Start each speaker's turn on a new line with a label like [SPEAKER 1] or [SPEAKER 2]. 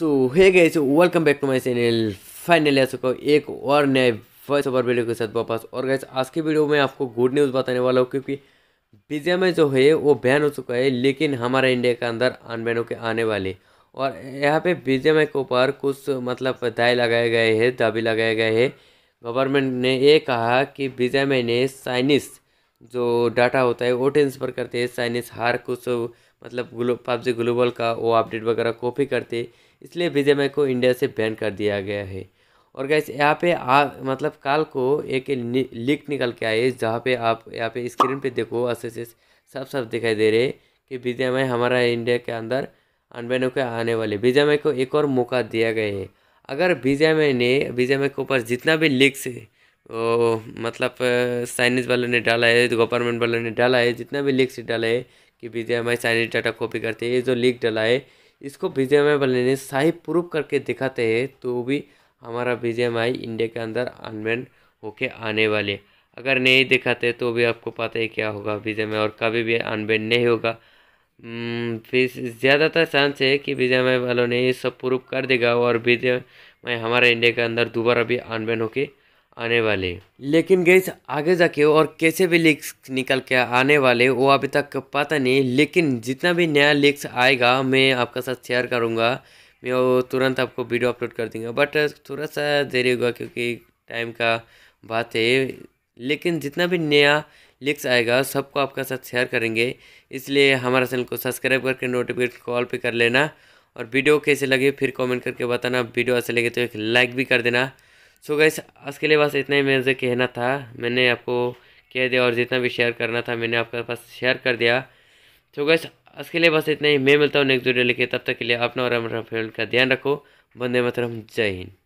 [SPEAKER 1] so hey guys welcome back to my channel finally आ चुका हूँ एक और नए वॉइस ओवर वीडियो के साथ वापस और गए आज की वीडियो में आपको गुड न्यूज़ बताने वाला हूँ क्योंकि पिज्जा में जो है वो बैन हो चुका है लेकिन हमारे इंडिया के अंदर अनबैन होकर आने वाले और यहाँ पे पिज्जा में के ऊपर कुछ मतलब दाए लगाए गए हैं दावे लगाए गए हैं गवर्नमेंट ने ये कहा कि पिज्जा में ने चाइनीस जो डाटा होता है वो ट्रांसफ़र करते हैं चाइनीस हर कुछ मतलब ग्लो पबजी ग्लोबल का वो अपडेट वगैरह कॉपी करते हैं इसलिए मैक को इंडिया से बैन कर दिया गया है और गैस यहाँ पे आ मतलब काल को एक लीक निकल के आए जहाँ पे आप यहाँ पे स्क्रीन पे देखो अच्छे से साफ साफ दिखाई दे रहे कि बीजेमआई हमारा इंडिया के अंदर अनबैन होकर आने वाले विजय बीजेमआई को एक और मौका दिया गया है अगर बीजेमआई ने विजय बीजेमआई के ऊपर जितना भी लिंक्स ओ मतलब चाइनीज़ वालों ने डाला है गवर्नमेंट वालों ने डाला है जितना भी से डाला है कि बीजेमआई चाइनीज डाटा कॉपी करते हैं ये जो लीक डाला है इसको बी जे एम आई वाले ने सही प्रूव करके दिखाते हैं तो भी हमारा B G M I India के अंदर अनबैंड होके आने वाले अगर नहीं दिखाते तो भी आपको पता है क्या होगा बी जी एम आई और कभी भी अनबैंड नहीं होगा हम्म, फिर ज़्यादातर चांस है कि बी जी एम आई वालों ने ये सब प्रूव कर देगा और बी जी एम आई हमारे इंडिया के अंदर दोबारा भी अनबैंड होके आने वाले लेकिन गैस आगे जाके और कैसे भी लीक्स निकल के आने वाले वो अभी तक पता नहीं लेकिन जितना भी नया लीक्स आएगा मैं आपका साथ शेयर करूँगा मैं वो तुरंत आपको वीडियो अपलोड कर दूँगा बट uh, थोड़ा सा देरी होगा क्योंकि टाइम का बात है लेकिन जितना भी नया लिक्स आएगा सबको आपका साथ शेयर करेंगे इसलिए हमारा चैनल को सब्सक्राइब करके नोटिफिकेशन कॉल पे कर लेना और वीडियो कैसे लगे फिर कमेंट करके बताना वीडियो ऐसे लगे तो एक लाइक भी कर देना सो गैस आज के लिए बस इतना ही मेरे से कहना था मैंने आपको कह दिया और जितना भी शेयर करना था मैंने आपके पास शेयर कर दिया सो गैस आज के लिए बस इतना ही मैं मिलता हूँ नेक्स्ट वीडियो लेके तब तक के लिए अपना और अपना फैमिली का ध्यान रखो बंदे मतरम जय हिंद